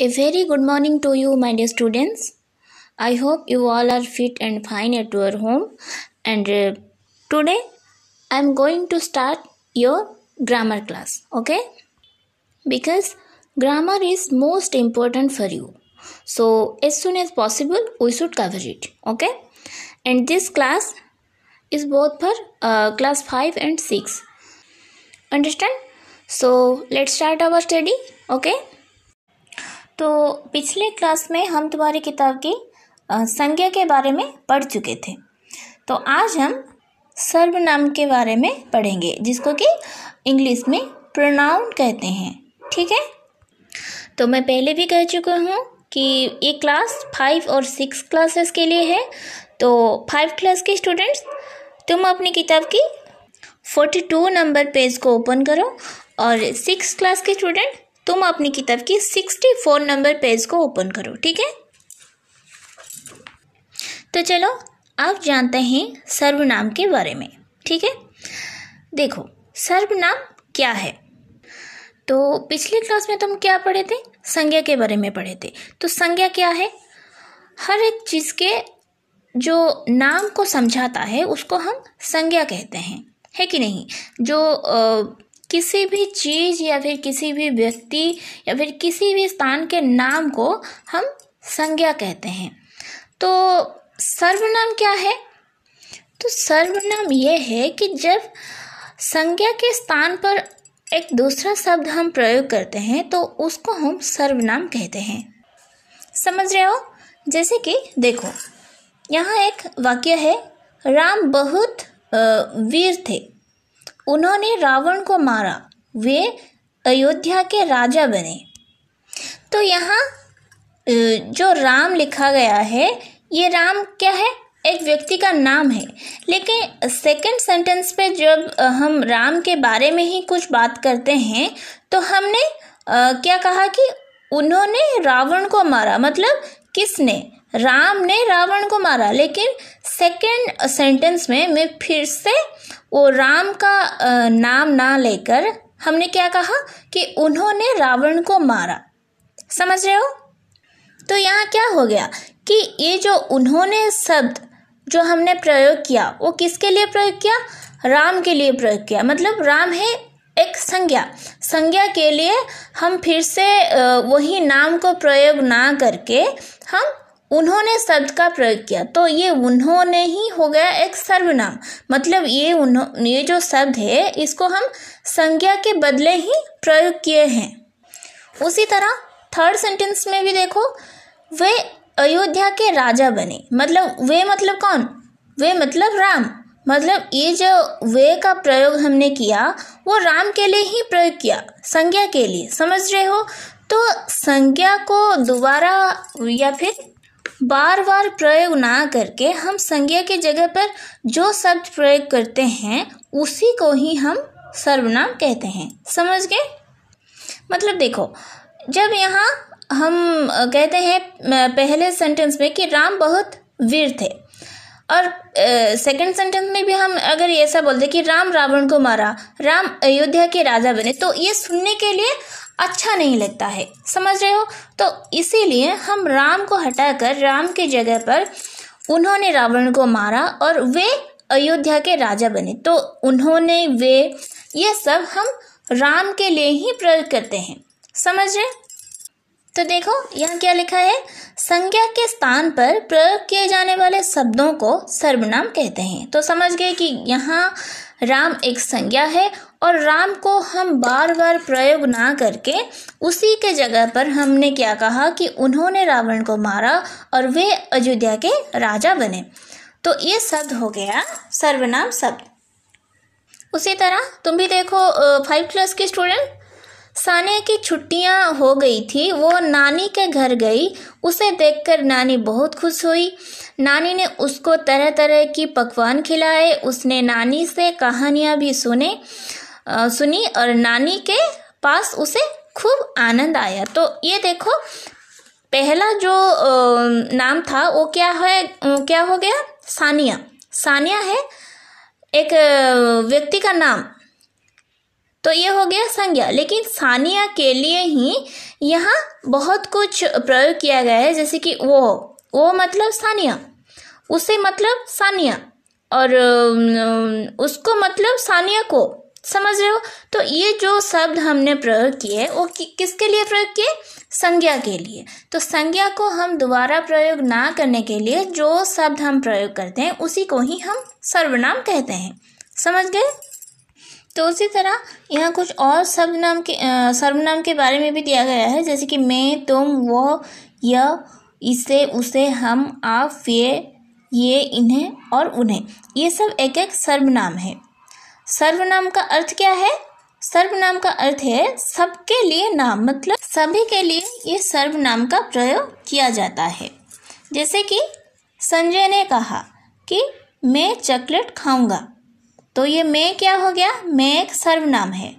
A very good morning to you, my dear students. I hope you all are fit and fine at your home. And uh, today I am going to start your grammar class, okay? Because grammar is most important for you. So, as soon as possible, we should cover it, okay? And this class is both for uh, class 5 and 6. Understand? So, let's start our study, okay? तो पिछले class में हम तुम्हारी किताब की संज्ञा के बारे में पढ़ चुके थे तो आज हम सर्वनाम के बारे में पढ़ेंगे जिसको कि इंग्लिश में प्रोनाउन कहते हैं ठीक है तो मैं पहले भी कह चुका हूँ कि ये क्लास फाइव और सिक्स क्लासेस के लिए है तो फाइव क्लास के स्टूडेंट्स तुम अपनी किताब की फोर्टी टू नंबर पेज को ओपन करो और सिक्स क्लास के स्टूडेंट तुम अपनी किताब की सिक्सटी फोर नंबर पेज को ओपन करो ठीक है तो चलो आप जानते हैं सर्वनाम के बारे में ठीक है देखो सर्वनाम क्या है तो पिछली क्लास में तुम क्या पढ़े थे संज्ञा के बारे में पढ़े थे तो संज्ञा क्या है हर एक चीज़ के जो नाम को समझाता है उसको हम संज्ञा कहते हैं है कि नहीं जो किसी भी चीज़ या फिर किसी भी व्यक्ति या फिर किसी भी स्थान के नाम को हम संज्ञा कहते हैं तो सर्वनाम क्या है तो सर्वनाम यह है कि जब संज्ञा के स्थान पर एक दूसरा शब्द हम प्रयोग करते हैं तो उसको हम सर्वनाम कहते हैं समझ रहे हो जैसे कि देखो यहाँ एक वाक्य है राम बहुत वीर थे उन्होंने रावण को मारा वे अयोध्या के राजा बने तो यहाँ जो राम लिखा गया है ये राम क्या है एक व्यक्ति का नाम है लेकिन सेकंड सेंटेंस पे जब हम राम के बारे में ही कुछ बात करते हैं तो हमने क्या कहा कि उन्होंने रावण को मारा मतलब किसने राम ने रावण को मारा लेकिन सेकंड सेंटेंस में मैं फिर से वो राम का नाम ना लेकर हमने क्या कहा कि उन्होंने रावण को मारा समझ रहे हो तो यहाँ क्या हो गया कि ये जो उन्होंने शब्द जो हमने प्रयोग किया वो किसके लिए प्रयोग किया राम के लिए प्रयोग किया मतलब राम है एक संज्ञा संज्ञा के लिए हम फिर से वही नाम को प्रयोग ना करके हम उन्होंने शब्द का प्रयोग किया तो ये उन्होंने ही हो गया एक सर्वनाम मतलब ये उन्होंने ये जो शब्द है इसको हम संज्ञा के बदले ही प्रयोग किए हैं उसी तरह थर्ड सेंटेंस में भी देखो वे अयोध्या के राजा बने मतलब वे मतलब कौन वे मतलब राम मतलब ये जो वे का प्रयोग हमने किया वो राम के लिए ही प्रयोग किया संज्ञा के लिए समझ रहे हो तो संज्ञा को दोबारा या फिर बार बार प्रयोग ना करके हम संज्ञा के जगह पर जो शब्द प्रयोग करते हैं उसी को ही हम सर्वनाम कहते हैं समझ गए मतलब देखो जब यहाँ हम कहते हैं पहले सेंटेंस में कि राम बहुत वीर थे और सेकंड सेंटेंस में भी हम अगर ऐसा बोलते कि राम रावण को मारा राम अयोध्या के राजा बने तो ये सुनने के लिए अच्छा नहीं लगता है समझ रहे हो तो इसीलिए हम राम को हटाकर राम की जगह पर उन्होंने रावण को मारा और वे अयोध्या के राजा बने तो उन्होंने वे ये सब हम राम के लिए ही प्रयोग करते हैं समझ रहे तो देखो यहाँ क्या लिखा है संज्ञा के स्थान पर प्रयोग किए जाने वाले शब्दों को सर्वनाम कहते हैं तो समझ गए कि यहाँ राम एक संज्ञा है और राम को हम बार बार प्रयोग ना करके उसी के जगह पर हमने क्या कहा कि उन्होंने रावण को मारा और वे अयोध्या के राजा बने तो ये शब्द हो गया सर्वनाम शब्द उसी तरह तुम भी देखो फाइव क्लास के स्टूडेंट सानिया की छुट्टियां हो गई थी वो नानी के घर गई उसे देखकर नानी बहुत खुश हुई नानी ने उसको तरह तरह की पकवान खिलाए उसने नानी से कहानियाँ भी सुने आ, सुनी और नानी के पास उसे खूब आनंद आया तो ये देखो पहला जो नाम था वो क्या है क्या हो गया सानिया सानिया है एक व्यक्ति का नाम तो ये हो गया संज्ञा लेकिन सानिया के लिए ही यहाँ बहुत कुछ प्रयोग किया गया है जैसे कि वो ओ मतलब सानिया उसे मतलब सानिया और उसको मतलब सानिया को समझ रहे हो तो ये जो शब्द हमने प्रयोग किए वो कि, किसके लिए प्रयोग किए संज्ञा के लिए तो संज्ञा को हम दोबारा प्रयोग ना करने के लिए जो शब्द हम प्रयोग करते हैं उसी को ही हम सर्वनाम कहते हैं समझ गए तो उसी तरह यहाँ कुछ और शब्द नाम के सर्वनाम के बारे में भी दिया गया है जैसे कि मैं तुम वो यह इसे उसे हम आप ये ये इन्हें और उन्हें ये सब एक एक सर्वनाम है सर्वनाम का अर्थ क्या है सर्वनाम का अर्थ है सबके लिए नाम मतलब सभी के लिए ये सर्वनाम का प्रयोग किया जाता है जैसे कि संजय ने कहा कि मैं चॉकलेट खाऊंगा तो ये मैं क्या हो गया मैं एक सर्वनाम है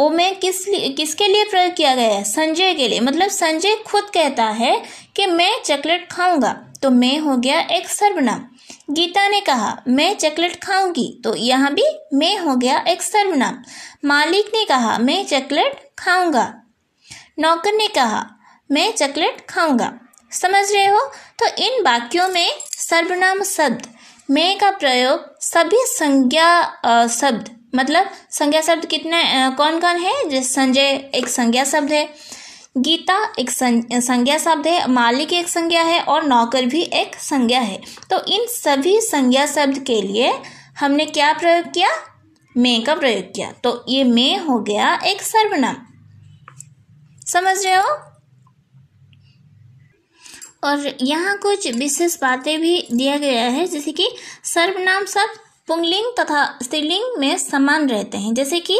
ओ में किस लिए किसके लिए प्रयोग किया गया है संजय के लिए मतलब संजय खुद कहता है कि मैं चॉकलेट खाऊंगा तो मैं हो गया एक सर्वनाम गीता ने कहा मैं चॉकलेट खाऊंगी तो यहाँ भी मैं हो गया एक सर्वनाम मालिक ने कहा मैं चॉकलेट खाऊंगा नौकर ने कहा मैं चॉकलेट खाऊंगा समझ रहे हो तो इन वाक्यों में सर्वनाम शब्द मैं का प्रयोग सभी संज्ञा शब्द मतलब संज्ञा शब्द कितने कौन कौन है जैसे संजय एक संज्ञा शब्द है गीता एक संज्ञा शब्द है मालिक एक संज्ञा है और नौकर भी एक संज्ञा है तो इन सभी संज्ञा शब्द के लिए हमने क्या प्रयोग किया मे का प्रयोग किया तो ये मे हो गया एक सर्वनाम समझ रहे हो और यहाँ कुछ विशेष बातें भी दिया गया है जैसे कि सर्वनाम शब्द पुंगलिंग तथा स्त्रीलिंग में समान रहते हैं जैसे कि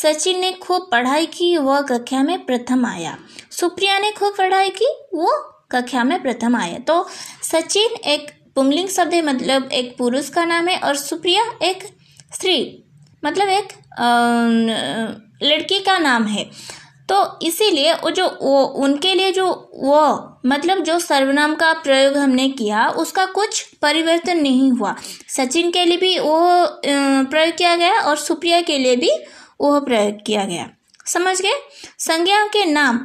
सचिन ने खूब पढ़ाई की वह कक्षा में प्रथम आया सुप्रिया ने खूब पढ़ाई की वो कक्षा में प्रथम आया तो सचिन एक पुंगलिंग शब्द है मतलब एक पुरुष का नाम है और सुप्रिया एक स्त्री मतलब एक लड़की का नाम है तो इसीलिए वो जो वो उनके लिए जो वो मतलब जो सर्वनाम का प्रयोग हमने किया उसका कुछ परिवर्तन नहीं हुआ सचिन के लिए भी वो प्रयोग किया गया और सुप्रिया के लिए भी वह प्रयोग किया गया समझ गए संज्ञाओं के नाम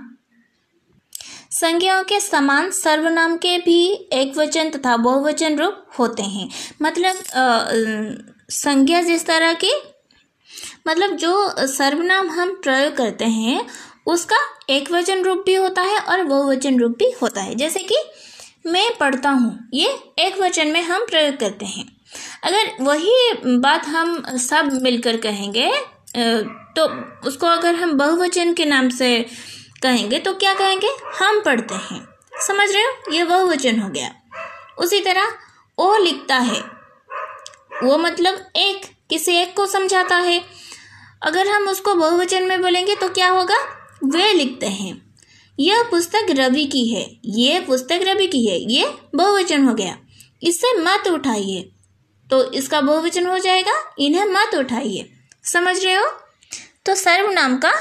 संज्ञाओं के समान सर्वनाम के भी एक वचन तथा बहुवचन रूप होते हैं मतलब संज्ञा जिस तरह की मतलब जो सर्वनाम हम प्रयोग करते हैं उसका एक वचन रूप भी होता है और बहुवचन रूप भी होता है जैसे कि मैं पढ़ता हूँ ये एक वचन में हम प्रयोग करते हैं अगर वही बात हम सब मिलकर कहेंगे तो उसको अगर हम बहुवचन के नाम से कहेंगे तो क्या कहेंगे हम पढ़ते हैं समझ रहे हो ये बहुवचन हो गया उसी तरह ओ लिखता है वो मतलब एक किसी एक को समझाता है अगर हम उसको बहुवचन में बोलेंगे तो क्या होगा वे लिखते हैं यह पुस्तक रवि की है ये पुस्तक रवि की है ये बहुवचन हो गया इससे मत उठाइए तो इसका बहुवचन हो जाएगा इन्हें मत उठाइए समझ रहे हो तो सर्वनाम का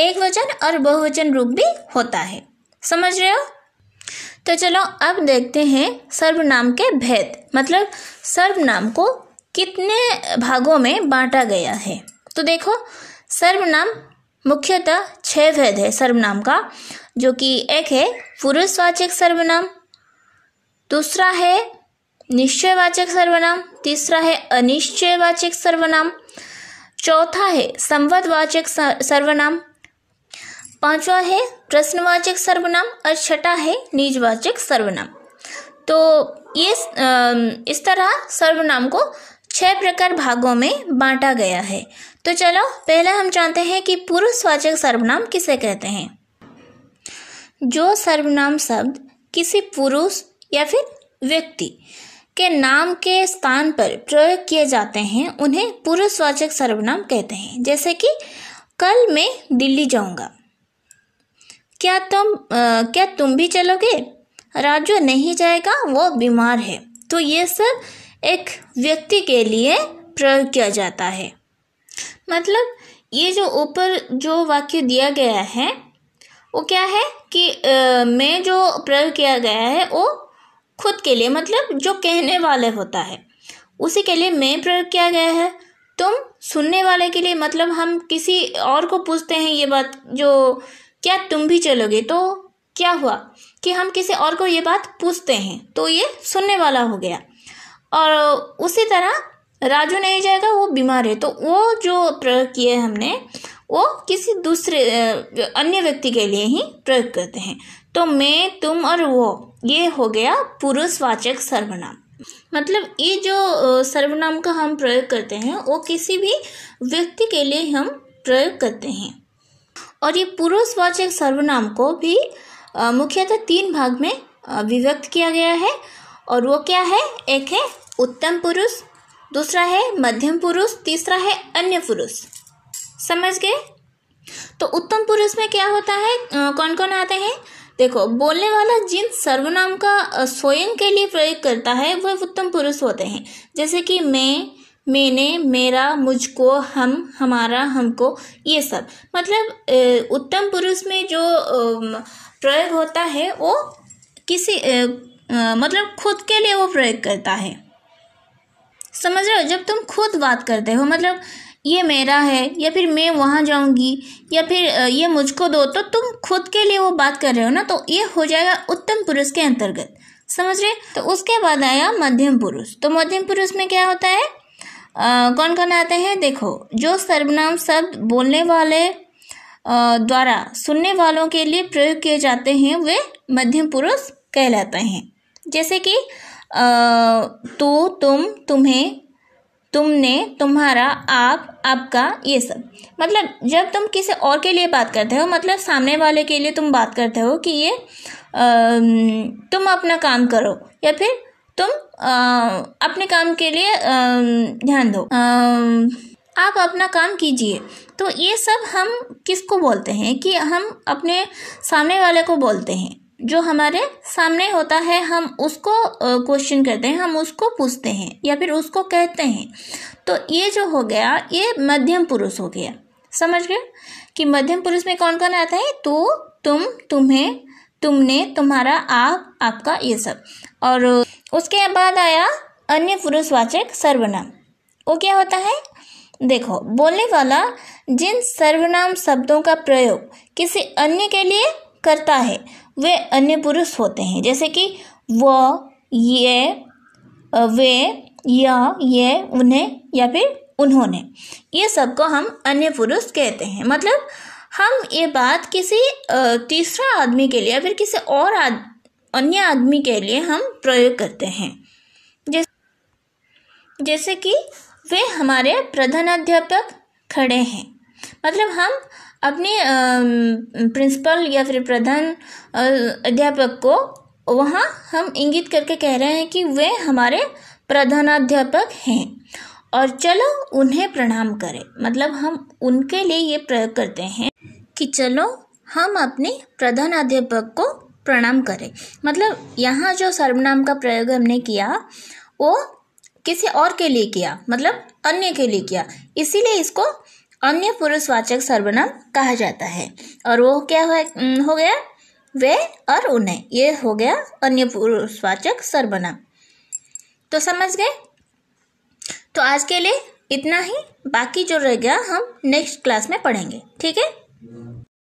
एक वचन और बहुवचन रूप भी होता है समझ रहे हो तो चलो अब देखते हैं सर्वनाम के भेद मतलब सर्वनाम को कितने भागों में बांटा गया है तो देखो सर्वनाम मुख्यतः छह भेद है सर्वनाम का जो कि एक है पुरुषवाचक सर्वनाम दूसरा है निश्चयवाचक सर्वनाम तीसरा है अनिश्चयवाचक सर्वनाम चौथा है संवदवाचक सर्वनाम पांचवा है प्रश्नवाचक सर्वनाम और छठा है निजवाचक सर्वनाम तो ये इस तरह सर्वनाम को छह प्रकार भागों में बांटा गया है तो चलो पहले हम जानते हैं कि पुरुषवाचक सर्वनाम किसे कहते हैं जो सर्वनाम शब्द किसी पुरुष या फिर व्यक्ति के नाम के स्थान पर प्रयोग किए जाते हैं उन्हें पुरुषवाचक सर्वनाम कहते हैं जैसे कि कल मैं दिल्ली जाऊंगा क्या तुम आ, क्या तुम भी चलोगे राजू नहीं जाएगा वो बीमार है तो ये सब एक व्यक्ति के लिए प्रयोग किया जाता है मतलब ये जो ऊपर जो वाक्य दिया गया है वो क्या है कि आ, मैं जो प्रयोग किया गया है वो खुद के लिए मतलब जो कहने वाले होता है उसी के लिए मैं प्रयोग किया गया है तुम सुनने वाले के लिए मतलब हम किसी और को पूछते हैं ये बात जो क्या तुम भी चलोगे तो क्या हुआ कि हम किसी और को ये बात पूछते हैं तो ये सुनने वाला हो गया और उसी तरह राजू नहीं जाएगा वो बीमार है तो वो जो प्रयोग किए हमने वो किसी दूसरे अन्य व्यक्ति के लिए ही प्रयोग करते हैं तो मैं तुम और वो ये हो गया पुरुषवाचक सर्वनाम मतलब ये जो सर्वनाम का हम प्रयोग करते हैं वो किसी भी व्यक्ति के लिए हम प्रयोग करते हैं और ये पुरुषवाचक सर्वनाम को भी मुख्यतः तीन भाग में विभक्त किया गया है और वो क्या है एक है उत्तम पुरुष दूसरा है मध्यम पुरुष तीसरा है अन्य पुरुष समझ गए तो उत्तम पुरुष में क्या होता है कौन कौन आते हैं देखो बोलने वाला जिन सर्वनाम का स्वयं के लिए प्रयोग करता है वह उत्तम पुरुष होते हैं जैसे कि मैं मैंने मेरा मुझको हम हमारा हमको ये सब मतलब उत्तम पुरुष में जो प्रयोग होता है वो किसी मतलब खुद के लिए वो प्रयोग करता है समझ रहे हो जब तुम खुद बात करते हो मतलब ये मेरा है या फिर मैं वहाँ जाऊँगी या फिर ये मुझको दो तो तुम खुद के लिए वो बात कर रहे हो ना तो ये हो जाएगा उत्तम पुरुष के अंतर्गत समझ रहे तो उसके बाद आया मध्यम पुरुष तो मध्यम पुरुष में क्या होता है आ, कौन कौन आते हैं देखो जो सर्वनाम शब्द बोलने वाले द्वारा सुनने वालों के लिए प्रयोग किए जाते हैं वे मध्यम पुरुष कहलाते हैं जैसे कि तो तुम तुम्हें तुमने तुम्हारा आप आपका ये सब मतलब जब तुम किसी और के लिए बात करते हो मतलब सामने वाले के लिए तुम बात करते हो कि ये आ, तुम अपना काम करो या फिर तुम आ, अपने काम के लिए ध्यान दो आ, आप अपना काम कीजिए तो ये सब हम किसको बोलते हैं कि हम अपने सामने वाले को बोलते हैं जो हमारे सामने होता है हम उसको क्वेश्चन करते हैं हम उसको पूछते हैं या फिर उसको कहते हैं तो ये जो हो गया ये मध्यम पुरुष हो गया समझ गए कि मध्यम पुरुष में कौन कौन आता है तो तुम तुम्हें तुमने तुम्हारा आप आपका ये सब और उसके बाद आया अन्य पुरुषवाचक सर्वनाम वो क्या होता है देखो बोलने वाला जिन सर्वनाम शब्दों का प्रयोग किसी अन्य के लिए करता है वे अन्य पुरुष होते हैं जैसे कि वह ये वे या ये उन्हें या फिर उन्होंने ये सबको हम अन्य पुरुष कहते हैं मतलब हम ये बात किसी तीसरा आदमी के लिए या फिर किसी और आद, अन्य आदमी के लिए हम प्रयोग करते हैं जैसे जैसे कि वे हमारे प्रधानाध्यापक खड़े हैं मतलब हम अपने प्रिंसिपल या फिर प्रधान अध्यापक को वहाँ हम इंगित करके कह रहे हैं कि वे हमारे प्रधानाध्यापक हैं और चलो उन्हें प्रणाम करें मतलब हम उनके लिए ये प्रयोग करते हैं कि चलो हम अपने प्रधानाध्यापक को प्रणाम करें मतलब यहाँ जो सर्वनाम का प्रयोग हमने किया वो किसी और के लिए किया मतलब अन्य के लिए किया इसीलिए इसको अन्य पुरुषवाचक सर्वनाम कहा जाता है और वो क्या हो गया वे और उन्हें ये हो गया अन्य पुरुषवाचक सर्वनाम तो समझ गए तो आज के लिए इतना ही बाकी जो रह गया हम नेक्स्ट क्लास में पढ़ेंगे ठीक है